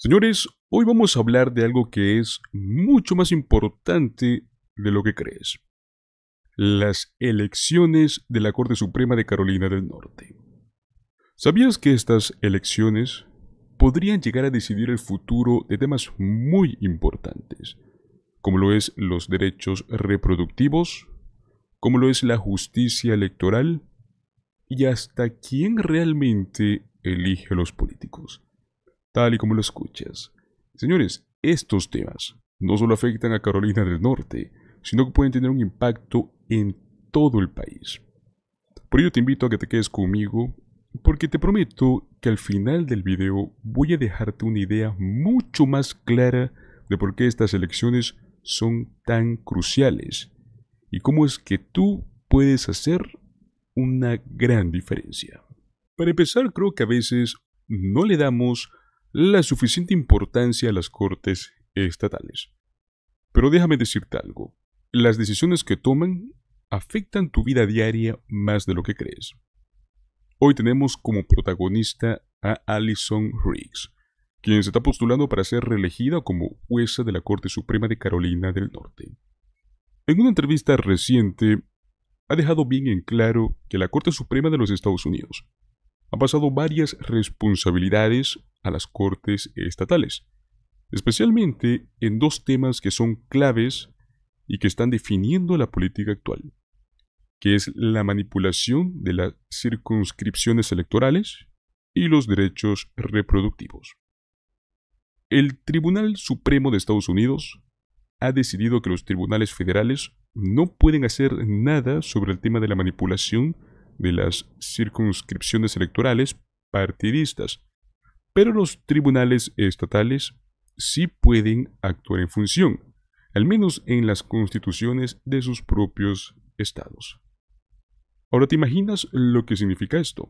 Señores, hoy vamos a hablar de algo que es mucho más importante de lo que crees. Las elecciones de la Corte Suprema de Carolina del Norte. ¿Sabías que estas elecciones podrían llegar a decidir el futuro de temas muy importantes, como lo es los derechos reproductivos, como lo es la justicia electoral y hasta quién realmente elige a los políticos? tal y como lo escuchas. Señores, estos temas no solo afectan a Carolina del Norte, sino que pueden tener un impacto en todo el país. Por ello te invito a que te quedes conmigo, porque te prometo que al final del video voy a dejarte una idea mucho más clara de por qué estas elecciones son tan cruciales y cómo es que tú puedes hacer una gran diferencia. Para empezar, creo que a veces no le damos la suficiente importancia a las cortes estatales. Pero déjame decirte algo, las decisiones que toman afectan tu vida diaria más de lo que crees. Hoy tenemos como protagonista a Alison Riggs, quien se está postulando para ser reelegida como jueza de la Corte Suprema de Carolina del Norte. En una entrevista reciente, ha dejado bien en claro que la Corte Suprema de los Estados Unidos ha pasado varias responsabilidades a las Cortes estatales, especialmente en dos temas que son claves y que están definiendo la política actual, que es la manipulación de las circunscripciones electorales y los derechos reproductivos. El Tribunal Supremo de Estados Unidos ha decidido que los tribunales federales no pueden hacer nada sobre el tema de la manipulación de las circunscripciones electorales partidistas pero los tribunales estatales sí pueden actuar en función, al menos en las constituciones de sus propios estados. Ahora te imaginas lo que significa esto.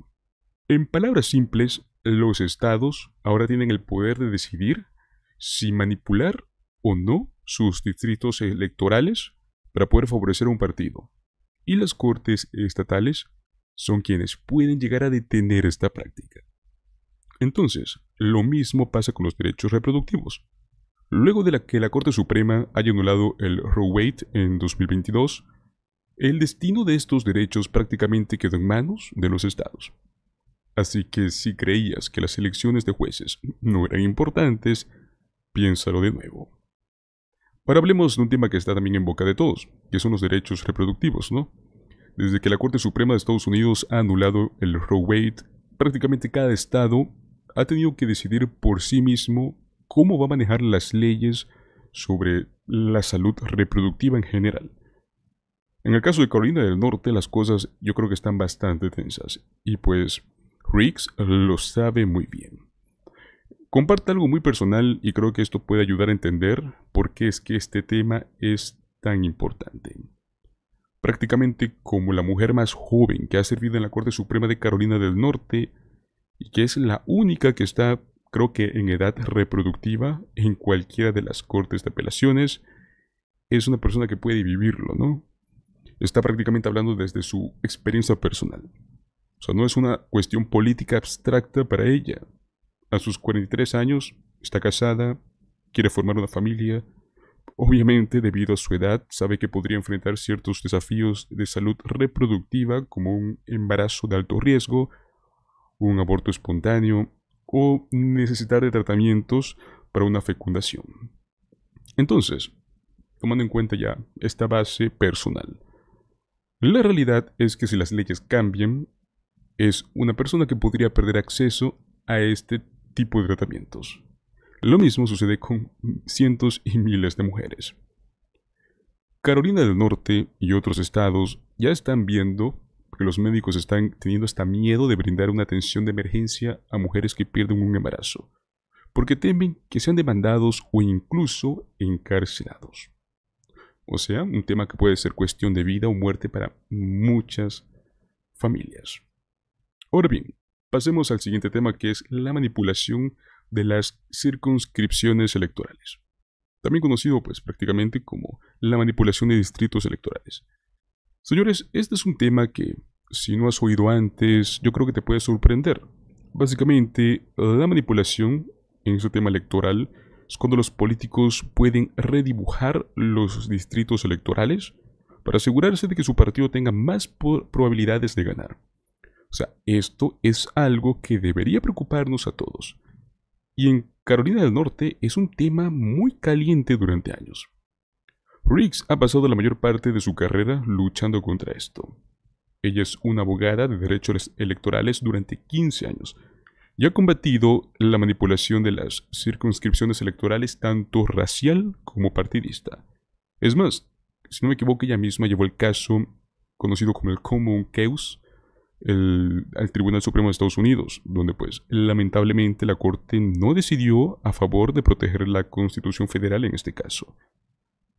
En palabras simples, los estados ahora tienen el poder de decidir si manipular o no sus distritos electorales para poder favorecer a un partido. Y las cortes estatales son quienes pueden llegar a detener esta práctica. Entonces, lo mismo pasa con los derechos reproductivos. Luego de que la Corte Suprema haya anulado el Roe Wade en 2022, el destino de estos derechos prácticamente quedó en manos de los estados. Así que si creías que las elecciones de jueces no eran importantes, piénsalo de nuevo. Ahora hablemos de un tema que está también en boca de todos, que son los derechos reproductivos, ¿no? Desde que la Corte Suprema de Estados Unidos ha anulado el Roe Wade, prácticamente cada estado ha tenido que decidir por sí mismo cómo va a manejar las leyes sobre la salud reproductiva en general. En el caso de Carolina del Norte, las cosas yo creo que están bastante tensas, y pues Riggs lo sabe muy bien. Comparte algo muy personal y creo que esto puede ayudar a entender por qué es que este tema es tan importante. Prácticamente como la mujer más joven que ha servido en la Corte Suprema de Carolina del Norte, y que es la única que está, creo que, en edad reproductiva en cualquiera de las cortes de apelaciones, es una persona que puede vivirlo, ¿no? Está prácticamente hablando desde su experiencia personal. O sea, no es una cuestión política abstracta para ella. A sus 43 años, está casada, quiere formar una familia. Obviamente, debido a su edad, sabe que podría enfrentar ciertos desafíos de salud reproductiva como un embarazo de alto riesgo, un aborto espontáneo o necesitar de tratamientos para una fecundación. Entonces, tomando en cuenta ya esta base personal, la realidad es que si las leyes cambian, es una persona que podría perder acceso a este tipo de tratamientos. Lo mismo sucede con cientos y miles de mujeres. Carolina del Norte y otros estados ya están viendo porque los médicos están teniendo hasta miedo de brindar una atención de emergencia a mujeres que pierden un embarazo, porque temen que sean demandados o incluso encarcelados. O sea, un tema que puede ser cuestión de vida o muerte para muchas familias. Ahora bien, pasemos al siguiente tema que es la manipulación de las circunscripciones electorales, también conocido pues prácticamente como la manipulación de distritos electorales. Señores, este es un tema que, si no has oído antes, yo creo que te puede sorprender. Básicamente, la manipulación en este tema electoral es cuando los políticos pueden redibujar los distritos electorales para asegurarse de que su partido tenga más probabilidades de ganar. O sea, esto es algo que debería preocuparnos a todos. Y en Carolina del Norte es un tema muy caliente durante años. Riggs ha pasado la mayor parte de su carrera luchando contra esto. Ella es una abogada de derechos electorales durante 15 años y ha combatido la manipulación de las circunscripciones electorales tanto racial como partidista. Es más, si no me equivoco, ella misma llevó el caso conocido como el Common Cause al Tribunal Supremo de Estados Unidos, donde pues lamentablemente la Corte no decidió a favor de proteger la Constitución Federal en este caso,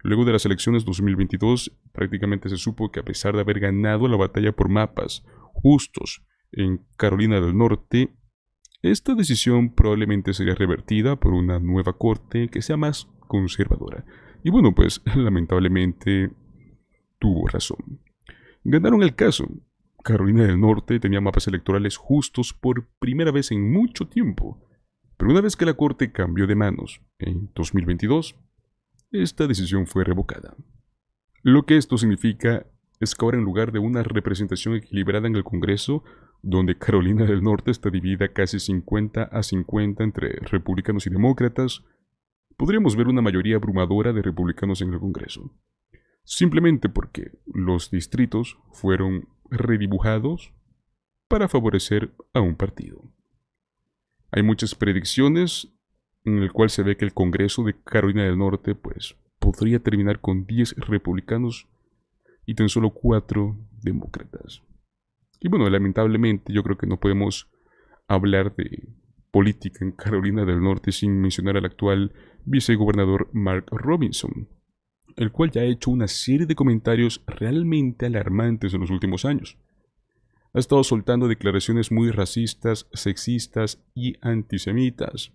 Luego de las elecciones 2022, prácticamente se supo que a pesar de haber ganado la batalla por mapas justos en Carolina del Norte, esta decisión probablemente sería revertida por una nueva corte que sea más conservadora. Y bueno, pues lamentablemente tuvo razón. Ganaron el caso. Carolina del Norte tenía mapas electorales justos por primera vez en mucho tiempo. Pero una vez que la corte cambió de manos en 2022, esta decisión fue revocada. Lo que esto significa es que ahora en lugar de una representación equilibrada en el Congreso, donde Carolina del Norte está dividida casi 50 a 50 entre republicanos y demócratas, podríamos ver una mayoría abrumadora de republicanos en el Congreso, simplemente porque los distritos fueron redibujados para favorecer a un partido. Hay muchas predicciones en el cual se ve que el Congreso de Carolina del Norte pues, podría terminar con 10 republicanos y tan solo 4 demócratas. Y bueno, lamentablemente yo creo que no podemos hablar de política en Carolina del Norte sin mencionar al actual vicegobernador Mark Robinson, el cual ya ha hecho una serie de comentarios realmente alarmantes en los últimos años. Ha estado soltando declaraciones muy racistas, sexistas y antisemitas,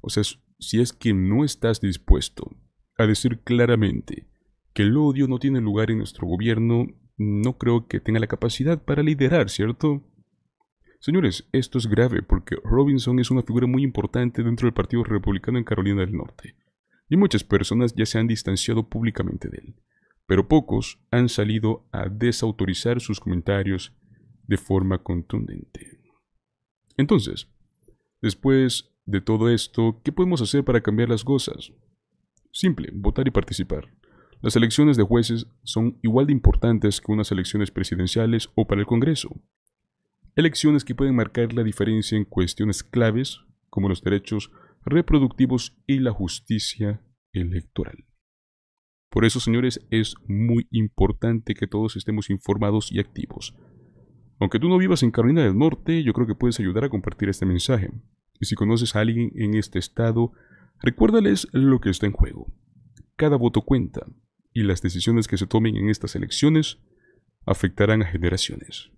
o sea, si es que no estás dispuesto a decir claramente que el odio no tiene lugar en nuestro gobierno, no creo que tenga la capacidad para liderar, ¿cierto? Señores, esto es grave porque Robinson es una figura muy importante dentro del Partido Republicano en Carolina del Norte, y muchas personas ya se han distanciado públicamente de él, pero pocos han salido a desautorizar sus comentarios de forma contundente. Entonces, después de todo esto, ¿qué podemos hacer para cambiar las cosas? Simple, votar y participar. Las elecciones de jueces son igual de importantes que unas elecciones presidenciales o para el Congreso. Elecciones que pueden marcar la diferencia en cuestiones claves como los derechos reproductivos y la justicia electoral. Por eso, señores, es muy importante que todos estemos informados y activos. Aunque tú no vivas en Carolina del Norte, yo creo que puedes ayudar a compartir este mensaje. Y Si conoces a alguien en este estado, recuérdales lo que está en juego. Cada voto cuenta, y las decisiones que se tomen en estas elecciones afectarán a generaciones.